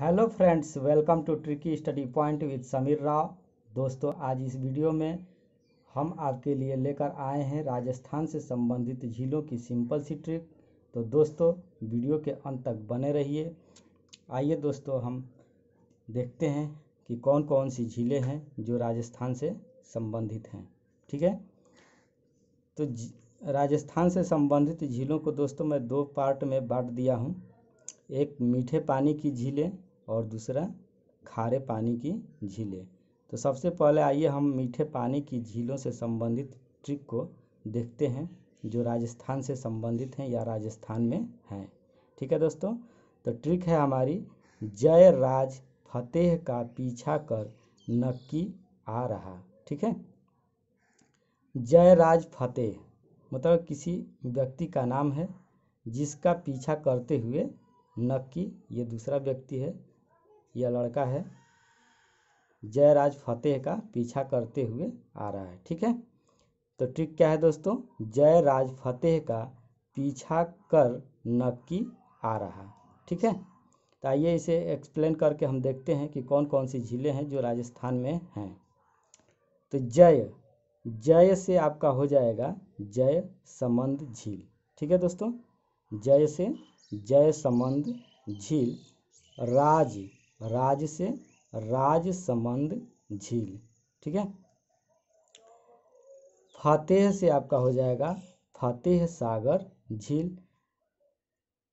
hello friends welcome to tricky study point with Sameer Rao दोस्तों आज इस वीडियो में हम आपके लिए लेकर आए हैं राजस्थान से संबंधित झीलों की सिंपल सी ट्रिक तो दोस्तों वीडियो के अंत तक बने रहिए आइए दोस्तों हम देखते हैं कि कौन कौन सी झीलें हैं जो राजस्थान से संबंधित हैं ठीक है तो राजस्थान से संबंधित झीलों को दोस्तों मैं दो पार्ट में बांट दिया हूँ एक मीठे पानी की झीलें और दूसरा खारे पानी की झीलें तो सबसे पहले आइए हम मीठे पानी की झीलों से संबंधित ट्रिक को देखते हैं जो राजस्थान से संबंधित हैं या राजस्थान में हैं ठीक है दोस्तों तो ट्रिक है हमारी जय राज फतेह का पीछा कर नक्की आ रहा ठीक है जय राज फतेह मतलब किसी व्यक्ति का नाम है जिसका पीछा करते हुए नक्की ये दूसरा व्यक्ति है यह लड़का है जयराज फतेह का पीछा करते हुए आ रहा है ठीक है तो ट्रिक क्या है दोस्तों जयराज फतेह का पीछा कर नक्की आ रहा ठीक है तो आइए इसे एक्सप्लेन करके हम देखते हैं कि कौन कौन सी झीलें हैं जो राजस्थान में हैं तो जय जय से आपका हो जाएगा जय समंद झील ठीक है दोस्तों जय से जय संबंध झील राज राज से राज संबंध झील ठीक है फतेह से आपका हो जाएगा फतेह सागर झील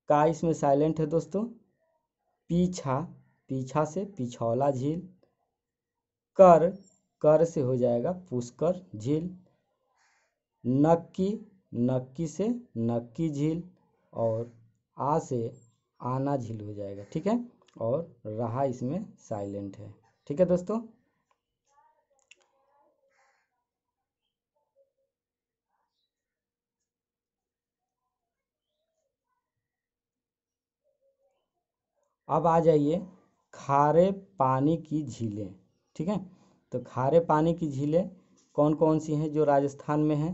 का इसमें साइलेंट है दोस्तों पीछा पीछा से पिछौला झील कर कर से हो जाएगा पुष्कर झील नक्की नक्की से नक्की झील और आ से आना झील हो जाएगा ठीक है और रहा इसमें साइलेंट है ठीक है दोस्तों अब आ जाइए खारे पानी की झीलें ठीक है तो खारे पानी की झीलें कौन कौन सी हैं जो राजस्थान में हैं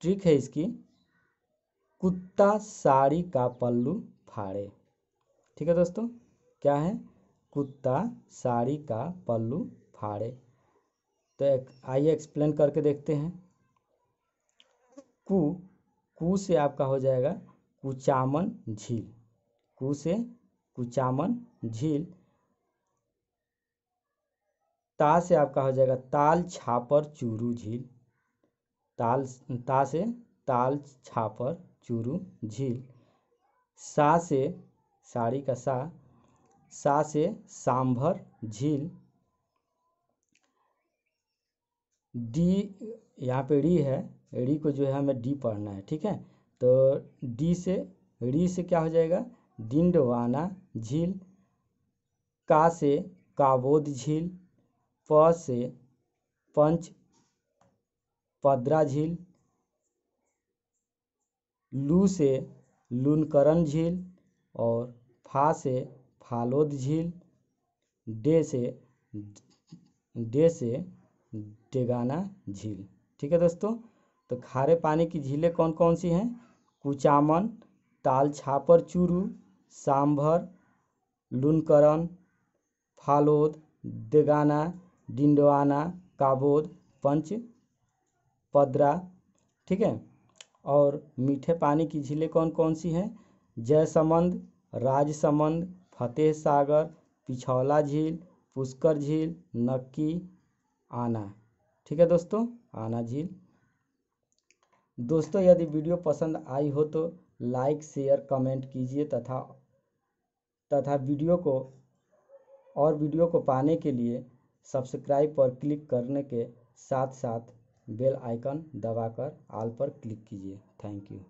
ट्रिक है इसकी कुत्ता साड़ी का पल्लू फाड़े ठीक है दोस्तों क्या है कुत्ता साड़ी का पल्लू फाड़े तो एक, आइए एक्सप्लेन करके देखते हैं कु कु से आपका हो जाएगा कुचामन झील कु से कुचामन झील ता से आपका हो जाएगा ताल छापर चूरू झील ताल ता से ताल छापर चूरू झील सा से साड़ी का सा सा से सांभर झील डी यहाँ पे री है री को जो है हमें डी पढ़ना है ठीक है तो डी से री से क्या हो जाएगा डिंडवाना झील का से काबोद झील प से पंच पद्रा झील लू से लूनकरण झील और फा से फालोद झील डे से डे से डेगाना झील ठीक है दोस्तों तो खारे पानी की झीलें कौन कौन सी हैं कुचामन ताल छापर चूरू सांभर लुनकरन फालोद देगाना डिंडवाना काबोद पंच पद्रा ठीक है और मीठे पानी की झीलें कौन कौन सी हैं जयसमंद राजसमंद फतेह सागर पिछौला झील पुष्कर झील नक्की आना ठीक है दोस्तों आना झील दोस्तों यदि वीडियो पसंद आई हो तो लाइक शेयर कमेंट कीजिए तथा तथा वीडियो को और वीडियो को पाने के लिए सब्सक्राइब पर क्लिक करने के साथ साथ बेल आइकन दबाकर आल पर क्लिक कीजिए थैंक यू